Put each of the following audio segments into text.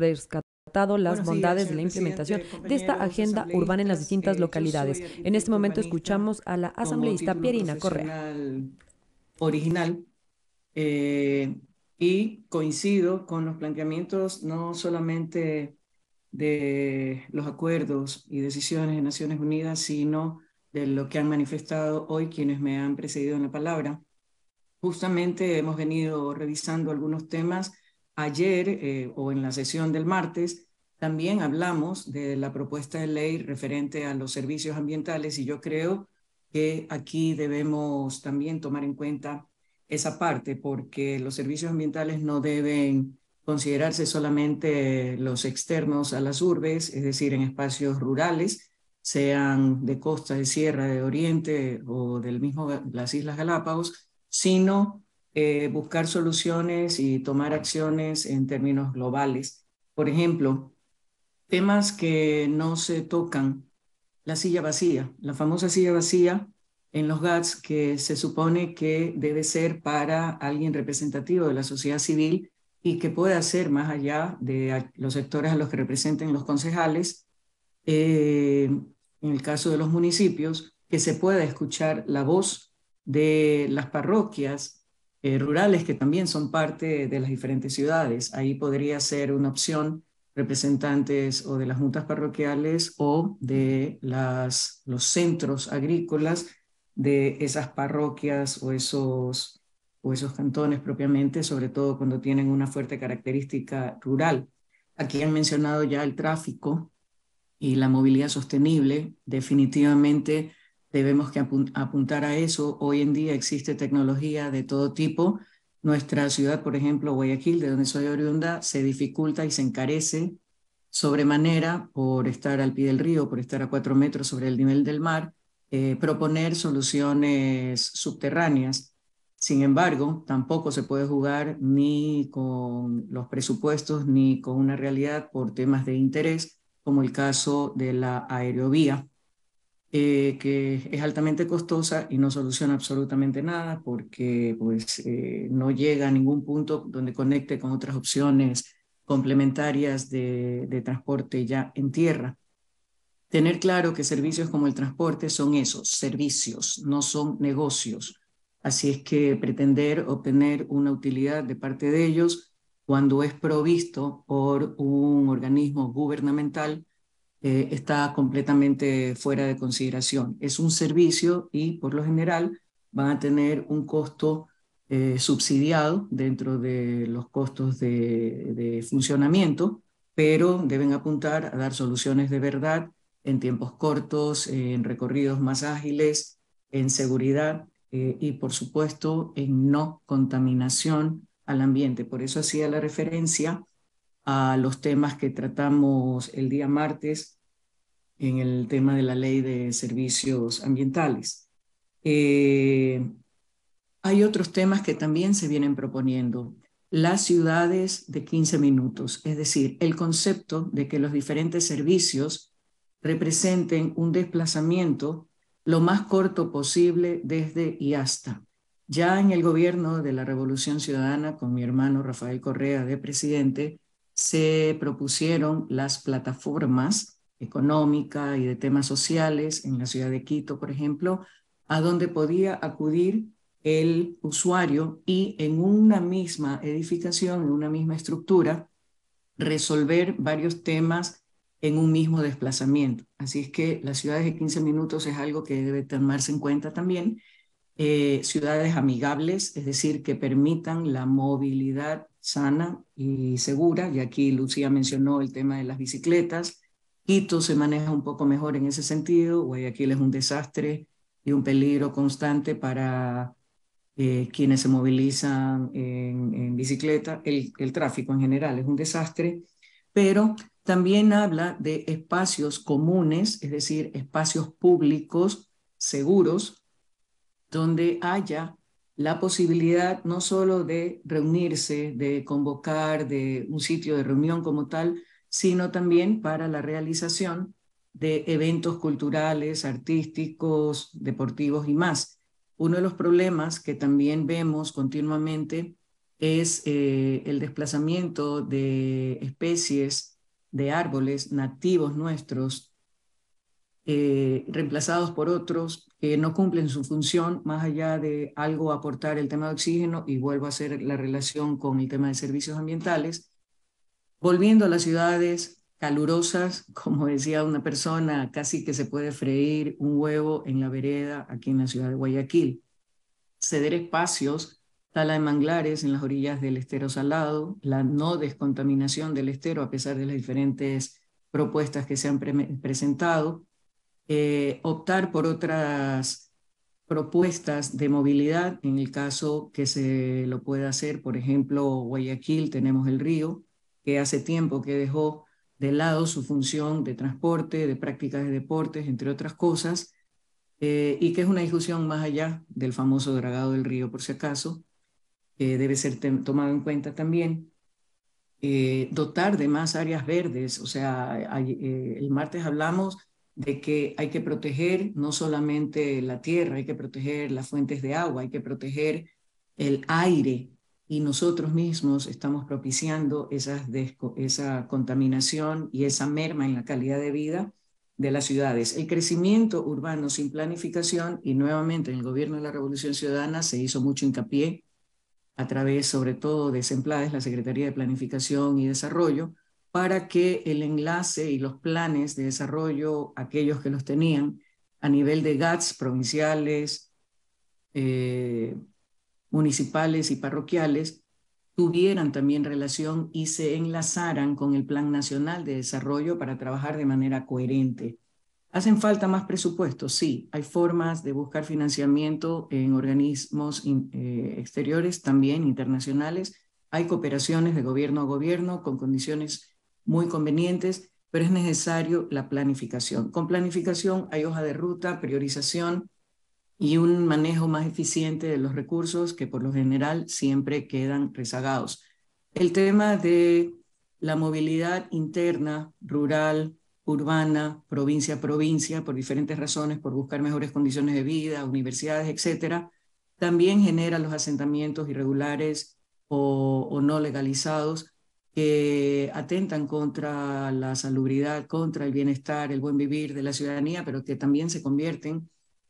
rescatado las bondades de la implementación de esta agenda urbana en las distintas eh, localidades. En este momento escuchamos a la asambleísta Pierina Correa. Original. Eh, y coincido con los planteamientos no solamente de los acuerdos y decisiones de Naciones Unidas, sino de lo que han manifestado hoy quienes me han precedido en la palabra. Justamente hemos venido revisando algunos temas Ayer eh, o en la sesión del martes también hablamos de la propuesta de ley referente a los servicios ambientales y yo creo que aquí debemos también tomar en cuenta esa parte porque los servicios ambientales no deben considerarse solamente los externos a las urbes, es decir, en espacios rurales, sean de costa, de sierra, de oriente o del mismo las Islas Galápagos, sino eh, buscar soluciones y tomar acciones en términos globales. Por ejemplo, temas que no se tocan, la silla vacía, la famosa silla vacía en los GATS que se supone que debe ser para alguien representativo de la sociedad civil y que pueda ser más allá de los sectores a los que representen los concejales, eh, en el caso de los municipios, que se pueda escuchar la voz de las parroquias, eh, rurales que también son parte de las diferentes ciudades. Ahí podría ser una opción representantes o de las juntas parroquiales o de las, los centros agrícolas de esas parroquias o esos, o esos cantones propiamente, sobre todo cuando tienen una fuerte característica rural. Aquí han mencionado ya el tráfico y la movilidad sostenible. Definitivamente debemos que apuntar a eso. Hoy en día existe tecnología de todo tipo. Nuestra ciudad, por ejemplo, Guayaquil, de donde soy oriunda, se dificulta y se encarece sobremanera por estar al pie del río, por estar a cuatro metros sobre el nivel del mar, eh, proponer soluciones subterráneas. Sin embargo, tampoco se puede jugar ni con los presupuestos ni con una realidad por temas de interés, como el caso de la aerovía, eh, que es altamente costosa y no soluciona absolutamente nada porque pues, eh, no llega a ningún punto donde conecte con otras opciones complementarias de, de transporte ya en tierra. Tener claro que servicios como el transporte son esos, servicios, no son negocios. Así es que pretender obtener una utilidad de parte de ellos cuando es provisto por un organismo gubernamental eh, está completamente fuera de consideración. Es un servicio y por lo general van a tener un costo eh, subsidiado dentro de los costos de, funcionamiento, pero deben apuntar a dar soluciones de verdad en tiempos cortos, en recorridos más ágiles, en seguridad eh, y por supuesto en no contaminación al ambiente. Por eso hacía la referencia a los temas que tratamos el día martes en el tema de la ley de servicios ambientales. Eh, hay otros temas que también se vienen proponiendo. Las ciudades de 15 minutos, es decir, el concepto de que los diferentes servicios representen un desplazamiento lo más corto posible desde y hasta. Ya en el gobierno de la Revolución Ciudadana, con mi hermano Rafael Correa de presidente, se propusieron las plataformas económica y de temas sociales en la ciudad de Quito, por ejemplo, a donde podía acudir el usuario y en una misma edificación, en una misma estructura, resolver varios temas en un mismo desplazamiento. Así es que las ciudades de 15 minutos es algo que debe tomarse en cuenta también eh, ciudades amigables, es decir, que permitan la movilidad sana y segura. Y aquí Lucía mencionó el tema de las bicicletas. Quito se maneja un poco mejor en ese sentido. Guayaquil es un desastre y un peligro constante para eh, quienes se movilizan en, bicicleta. El, el tráfico en general es un desastre, pero también habla de espacios comunes, es decir, espacios públicos seguros donde haya la posibilidad no solo de reunirse, de convocar, de un sitio de reunión como tal, sino también para la realización de eventos culturales, artísticos, deportivos y más. Uno de los problemas que también vemos continuamente es eh, el desplazamiento de especies de árboles nativos nuestros, eh, reemplazados por otros eh, no cumplen su función más allá de algo aportar el tema de oxígeno y vuelvo a hacer la relación con el tema de servicios ambientales. Volviendo a las ciudades calurosas, como decía una persona, casi que se puede freír un huevo en la vereda aquí en la ciudad de Guayaquil. Ceder espacios, tala de manglares en las orillas del estero salado, la no descontaminación del estero a pesar de las diferentes propuestas que se han presentado, eh, optar por otras propuestas de movilidad, en el caso que se lo pueda hacer, por ejemplo, Guayaquil, tenemos el río, que hace tiempo que dejó de lado su función de transporte, de prácticas de deportes, entre otras cosas, eh, y que es una discusión más allá del famoso dragado del río, por si acaso, debe ser tomado en cuenta también. Eh, dotar de más áreas verdes, o sea, el martes hablamos de que hay que proteger no solamente la tierra, hay que proteger las fuentes de agua, hay que proteger el aire y nosotros mismos estamos propiciando esas esa contaminación y esa merma en la calidad de vida de las ciudades. El crecimiento urbano sin planificación, y nuevamente en el gobierno de la Revolución Ciudadana se hizo mucho hincapié a través sobre todo de Semplades, la Secretaría de Planificación y Desarrollo, para que el enlace y los planes de desarrollo, aquellos que los tenían a nivel de GATS provinciales, eh, municipales y parroquiales, tuvieran también relación y se enlazaran con el Plan Nacional de Desarrollo para trabajar de manera coherente. ¿Hacen falta más presupuestos? Sí, hay formas de buscar financiamiento en organismos eh, exteriores, también internacionales. Hay cooperaciones de gobierno a gobierno con condiciones muy convenientes, pero es necesario la planificación. Con planificación hay hoja de ruta, priorización y un manejo más eficiente de los recursos que por lo general siempre quedan rezagados. El tema de la movilidad interna, rural, urbana, provincia a provincia, por diferentes razones, por buscar mejores condiciones de vida, universidades, etcétera, también genera los asentamientos irregulares o, o no legalizados, que atentan contra la salubridad, contra el bienestar, el buen vivir de la ciudadanía, pero que también se convierten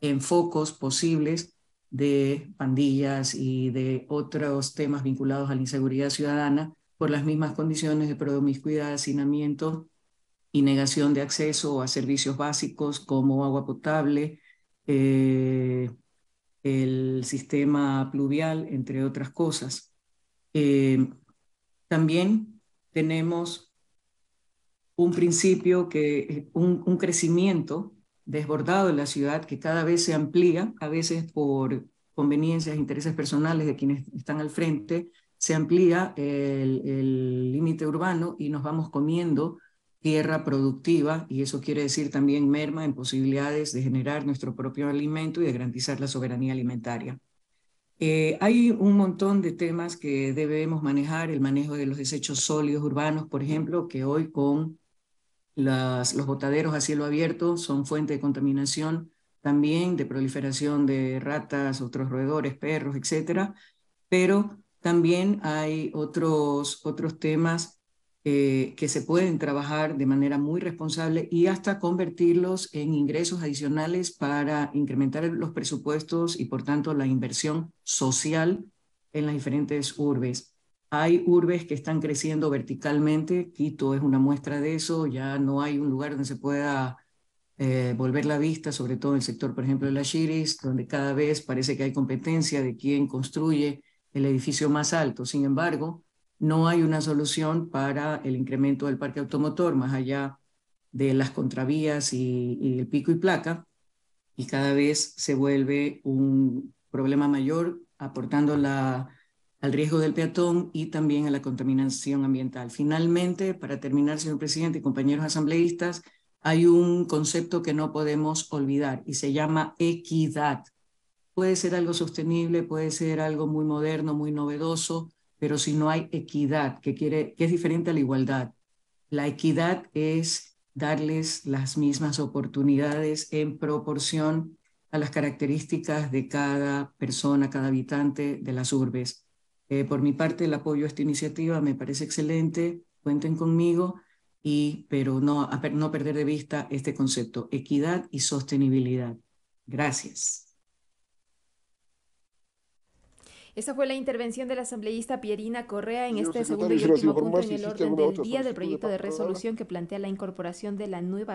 en focos posibles de pandillas y de otros temas vinculados a la inseguridad ciudadana por las mismas condiciones de promiscuidad, hacinamiento y negación de acceso a servicios básicos como agua potable, eh, el sistema pluvial, entre otras cosas. Eh, también tenemos un principio que, un, un crecimiento desbordado en la ciudad que cada vez se amplía, a veces por conveniencias, e intereses personales de quienes están al frente, se amplía el límite urbano y nos vamos comiendo tierra productiva y eso quiere decir también merma en posibilidades de generar nuestro propio alimento y de garantizar la soberanía alimentaria. Eh, hay un montón de temas que debemos manejar, el manejo de los desechos sólidos urbanos, por ejemplo, que hoy con los botaderos a cielo abierto son fuente de contaminación también, de proliferación de ratas, otros roedores, perros, etcétera, pero también hay otros, otros temas eh, que se pueden trabajar de manera muy responsable y hasta convertirlos en ingresos adicionales para incrementar los presupuestos y por tanto la inversión social en las diferentes urbes. Hay urbes que están creciendo verticalmente, Quito es una muestra de eso, ya no hay un lugar donde se pueda eh, volver la vista, sobre todo en el sector, por ejemplo, de la Chiris, donde cada vez parece que hay competencia de quién construye el edificio más alto. Sin embargo, no hay una solución para el incremento del parque automotor, más allá de las contravías y, el pico y placa, y cada vez se vuelve un problema mayor, aportando al riesgo del peatón y también a la contaminación ambiental. Finalmente, para terminar, señor presidente y compañeros asambleístas, hay un concepto que no podemos olvidar y se llama equidad. Puede ser algo sostenible, puede ser algo muy moderno, muy novedoso, pero si no hay equidad, que, quiere, que es diferente a la igualdad. La equidad es darles las mismas oportunidades en proporción a las características de cada persona, cada habitante de las urbes. Eh, por mi parte, el apoyo a esta iniciativa me parece excelente, cuenten conmigo, y, pero no, no perder de vista este concepto, equidad y sostenibilidad. Gracias. Esa fue la intervención de la asambleísta Pierina Correa en este segundo y último punto en el orden del día del proyecto de resolución que plantea la incorporación de la nueva